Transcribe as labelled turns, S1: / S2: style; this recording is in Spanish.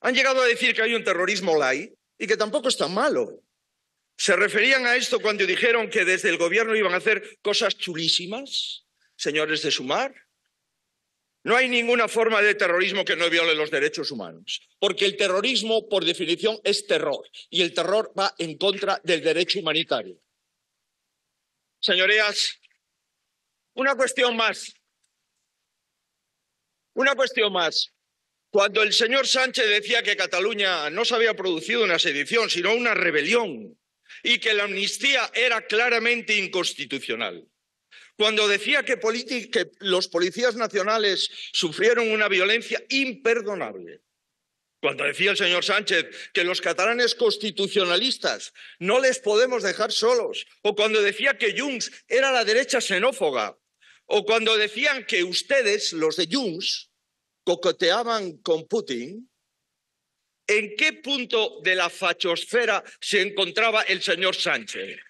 S1: Han llegado a decir que hay un terrorismo lai y que tampoco es tan malo. Se referían a esto cuando dijeron que desde el gobierno iban a hacer cosas chulísimas, señores de Sumar. No hay ninguna forma de terrorismo que no viole los derechos humanos, porque el terrorismo, por definición, es terror, y el terror va en contra del derecho humanitario. Señorías, una cuestión más. Una cuestión más. Cuando el señor Sánchez decía que Cataluña no se había producido una sedición, sino una rebelión, y que la amnistía era claramente inconstitucional. Cuando decía que, los policías nacionales sufrieron una violencia imperdonable. Cuando decía el señor Sánchez que los catalanes constitucionalistas no les podemos dejar solos, o cuando decía que Junts era la derecha xenófoba, o cuando decían que ustedes, los de Junts, cocoteaban con Putin, ¿en qué punto de la fachosfera se encontraba el señor Sánchez?